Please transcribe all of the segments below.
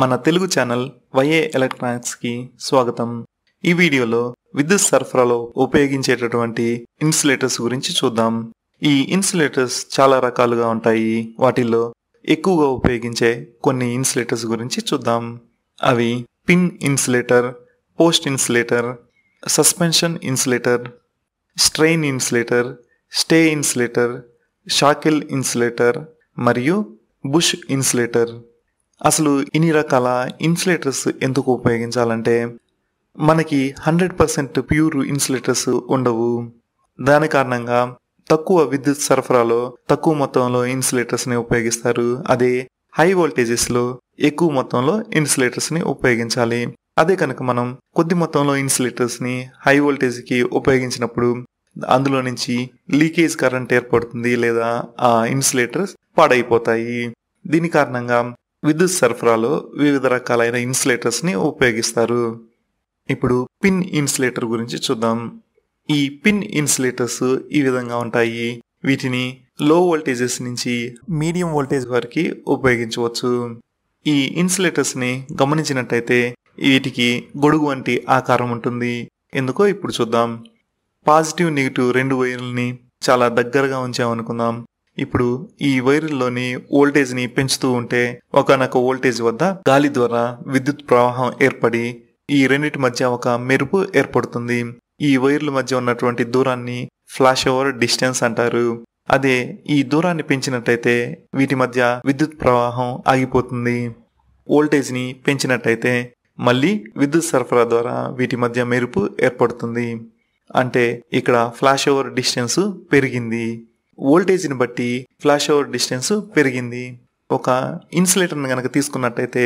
మన తెలుగు ఛానల్ వైఏ ఎలక్ట్రానిక్స్కి స్వాగతం ఈ వీడియోలో విద్యుత్ సరఫరాలో ఉపయోగించేటటువంటి ఇన్సులేటర్స్ గురించి చూద్దాం ఈ ఇన్సులేటర్స్ చాలా రకాలుగా ఉంటాయి వాటిల్లో ఎక్కువగా ఉపయోగించే కొన్ని ఇన్సులేటర్స్ గురించి చూద్దాం అవి pin insulator post insulator suspension insulator strain insulator stay insulator shackle insulator మరియు బుష్ ఇన్సులేటర్ అసలు ఇన్ని రకాల ఇన్సులేటర్స్ ఎందుకు ఉపయోగించాలంటే మనకి హండ్రెడ్ పర్సెంట్ ప్యూర్ ఇన్సులేటర్స్ ఉండవు దాని కారణంగా తక్కువ విద్యుత్ సరఫరాలో తక్కువ మొత్తంలో ఇన్సులేటర్స్ని ఉపయోగిస్తారు అదే హై వోల్టేజెస్లో ఎక్కువ మొత్తంలో ఇన్సులేటర్స్ని ఉపయోగించాలి అదే కనుక మనం కొద్ది మొత్తంలో ఇన్సులేటర్స్ని హై వోల్టేజ్కి ఉపయోగించినప్పుడు అందులో నుంచి లీకేజ్ కరెంట్ ఏర్పడుతుంది లేదా ఆ ఇన్సులేటర్స్ పాడైపోతాయి దీని కారణంగా విద్యుత్ సరఫరాలో వివిధ రకాలైన ఇన్సులేటర్స్ని ఉపయోగిస్తారు ఇప్పుడు పిన్ ఇన్సులేటర్ గురించి చూద్దాం ఈ పిన్ ఇన్సులేటర్స్ ఈ విధంగా ఉంటాయి వీటిని లో వోల్టేజెస్ నుంచి మీడియం వోల్టేజ్ వరకు ఉపయోగించవచ్చు ఈ ఇన్సులేటర్స్ని గమనించినట్టయితే వీటికి గొడుగు వంటి ఆకారం ఉంటుంది ఎందుకో ఇప్పుడు చూద్దాం పాజిటివ్ నెగిటివ్ రెండు వైర్లని చాలా దగ్గరగా ఉంచామనుకుందాం ఇప్పుడు ఈ వైర్లోని ని పెంచుతూ ఉంటే ఒకనొక వోల్టేజ్ వద్ద గాలి ద్వారా విద్యుత్ ప్రవాహం ఏర్పడి ఈ రెండింటి మధ్య ఒక మెరుపు ఏర్పడుతుంది ఈ వైర్ల మధ్య ఉన్నటువంటి దూరాన్ని ఫ్లాష్ ఓవర్ డిస్టెన్స్ అంటారు అదే ఈ దూరాన్ని పెంచినట్టయితే వీటి మధ్య విద్యుత్ ప్రవాహం ఆగిపోతుంది వోల్టేజ్ని పెంచినట్టయితే మళ్ళీ విద్యుత్ సరఫరా ద్వారా వీటి మధ్య మెరుపు ఏర్పడుతుంది అంటే ఇక్కడ ఫ్లాష్ ఓవర్ డిస్టెన్స్ పెరిగింది ఓల్టేజ్ని బట్టి ఫ్లాష్ ఓవర్ డిస్టెన్స్ పెరిగింది ఒక ఇన్సులేటర్ని కనుక తీసుకున్నట్టయితే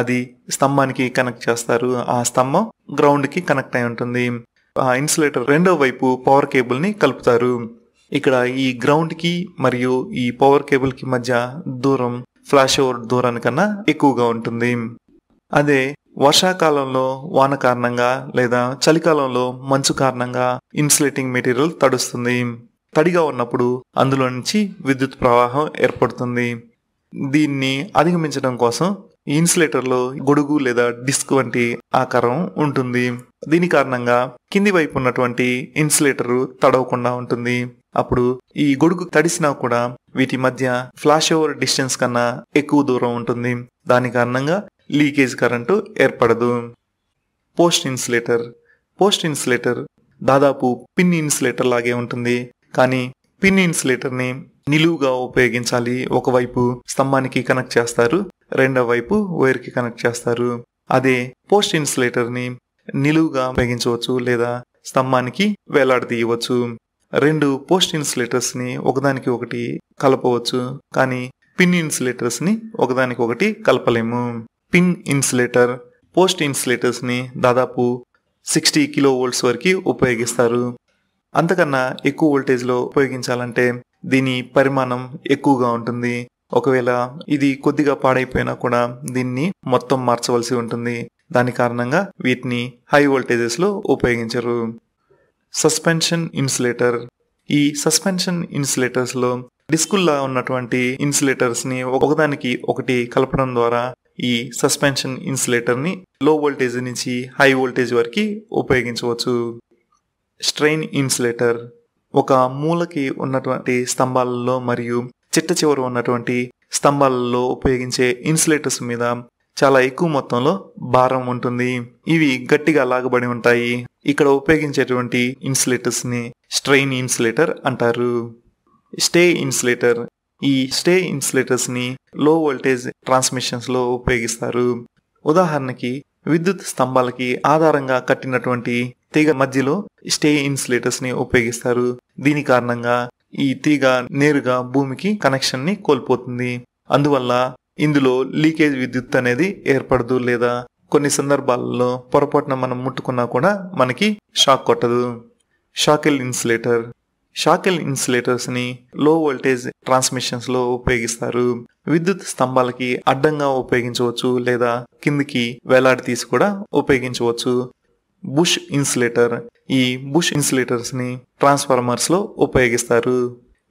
అది స్తంభానికి కనెక్ట్ చేస్తారు ఆ స్తంభం గ్రౌండ్కి కనెక్ట్ అయి ఉంటుంది ఆ ఇన్సులేటర్ రెండో వైపు పవర్ కేబుల్ని కలుపుతారు ఇక్కడ ఈ గ్రౌండ్కి మరియు ఈ పవర్ కేబుల్కి మధ్య దూరం ఫ్లాష్ ఓవర్ దూరానికన్నా ఎక్కువగా ఉంటుంది అదే వర్షాకాలంలో వాన కారణంగా లేదా చలికాలంలో మంచు కారణంగా ఇన్సులేటింగ్ మెటీరియల్ తడుస్తుంది తడిగా ఉన్నప్పుడు అందులో నుంచి విద్యుత్ ప్రవాహం ఏర్పడుతుంది దీన్ని అధిగమించడం కోసం ఇన్సులేటర్లో గొడుగు లేదా డిస్క్ వంటి ఆకారం ఉంటుంది దీని కారణంగా కింది వైపు ఉన్నటువంటి ఇన్సులేటర్ తడవకుండా ఉంటుంది అప్పుడు ఈ గొడుగు తడిసినా కూడా వీటి మధ్య ఫ్లాష్ ఓవర్ డిస్టెన్స్ కన్నా ఎక్కువ దూరం ఉంటుంది దాని కారణంగా లీకేజ్ కరెంటు ఏర్పడదు పోస్ట్ ఇన్సులేటర్ పోస్ట్ ఇన్సులేటర్ దాదాపు పిన్ ఇన్సులేటర్ లాగే ఉంటుంది కానీ పిన్ ని నిలువుగా ఉపయోగించాలి ఒకవైపు స్తంభానికి కనెక్ట్ చేస్తారు రెండవ వైపు వైర్కి కనెక్ట్ చేస్తారు అదే పోస్ట్ ఇన్సులేటర్ని నిలువుగా ఉపయోగించవచ్చు లేదా స్తంభానికి వేలాడదీయవచ్చు రెండు పోస్ట్ ఇన్సులేటర్స్ని ఒకదానికి ఒకటి కలపవచ్చు కానీ పిన్ ని ఒకదానికి ఒకటి కలపలేము పిన్ ఇన్సులేటర్ పోస్ట్ ఇన్సులేటర్స్ని దాదాపు సిక్స్టీ కిలో వోల్ట్స్ వరకు ఉపయోగిస్తారు అంతకన్నా ఎక్కువ వోల్టేజ్లో ఉపయోగించాలంటే దీని పరిమాణం ఎక్కువగా ఉంటుంది ఒకవేళ ఇది కొద్దిగా పాడైపోయినా కూడా దీన్ని మొత్తం మార్చవలసి ఉంటుంది దాని కారణంగా వీటిని హై వోల్టేజెస్లో ఉపయోగించరు సస్పెన్షన్ ఇన్సులేటర్ ఈ సస్పెన్షన్ ఇన్సులేటర్స్లో డిస్కుల్లా ఉన్నటువంటి ఇన్సులేటర్స్ని ఒకదానికి ఒకటి కలపడం ద్వారా ఈ సస్పెన్షన్ ఇన్సులేటర్ని లో వోల్టేజ్ నుంచి హై వోల్టేజ్ వరకు ఉపయోగించవచ్చు స్ట్రెయిన్ ఇన్సులేటర్ ఒక మూలకి ఉన్నటువంటి స్తంభాలలో మరియు చిట్ట చివరి ఉన్నటువంటి స్తంభాలలో ఉపయోగించే ఇన్సులేటర్స్ మీద చాలా ఎక్కువ మొత్తంలో భారం ఉంటుంది ఇవి గట్టిగా లాగబడి ఉంటాయి ఇక్కడ ఉపయోగించేటువంటి ఇన్సులేటర్స్ ని స్ట్రెయిన్ ఇన్సులేటర్ అంటారు స్టే ఇన్సులేటర్ ఈ స్టే ఇన్సులేటర్స్ ని లో వోల్టేజ్ ట్రాన్స్మిషన్స్ లో ఉపయోగిస్తారు ఉదాహరణకి విద్యుత్ స్తంభాలకి ఆధారంగా కట్టినటువంటి తీగ మధ్యలో స్టే ఇన్సులేటర్స్ ని ఉపయోగిస్తారు దీని కారణంగా ఈ తీగ నేరుగా భూమికి కనెక్షన్ ని కోల్పోతుంది అందువల్ల ఇందులో లీకేజ్ విద్యుత్ అనేది ఏర్పడదు లేదా కొన్ని సందర్భాలలో పొరపాటున మనం ముట్టుకున్నా కూడా మనకి షాక్ కొట్టదు షాకిల్ ఇన్సులేటర్ షాకిల్ ఇన్సులేటర్స్ ని లో వోల్టేజ్ ట్రాన్స్మిషన్స్ లో ఉపయోగిస్తారు విద్యుత్ స్తంభాలకి అడ్డంగా ఉపయోగించవచ్చు లేదా కిందికి వేలాడి తీసి కూడా ఉపయోగించవచ్చు బుష్ ఇన్సులేటర్ ఈ బుష్ ఇన్సులేటర్స్ని ట్రాన్స్ఫార్మర్స్లో ఉపయోగిస్తారు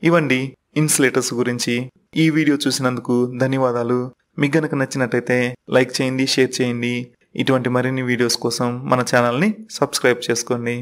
ఇవండి ఇన్సులేటర్స్ గురించి ఈ వీడియో చూసినందుకు ధన్యవాదాలు మీకు గనక నచ్చినట్టయితే లైక్ చేయండి షేర్ చేయండి ఇటువంటి మరిన్ని వీడియోస్ కోసం మన ఛానల్ని సబ్స్క్రైబ్ చేసుకోండి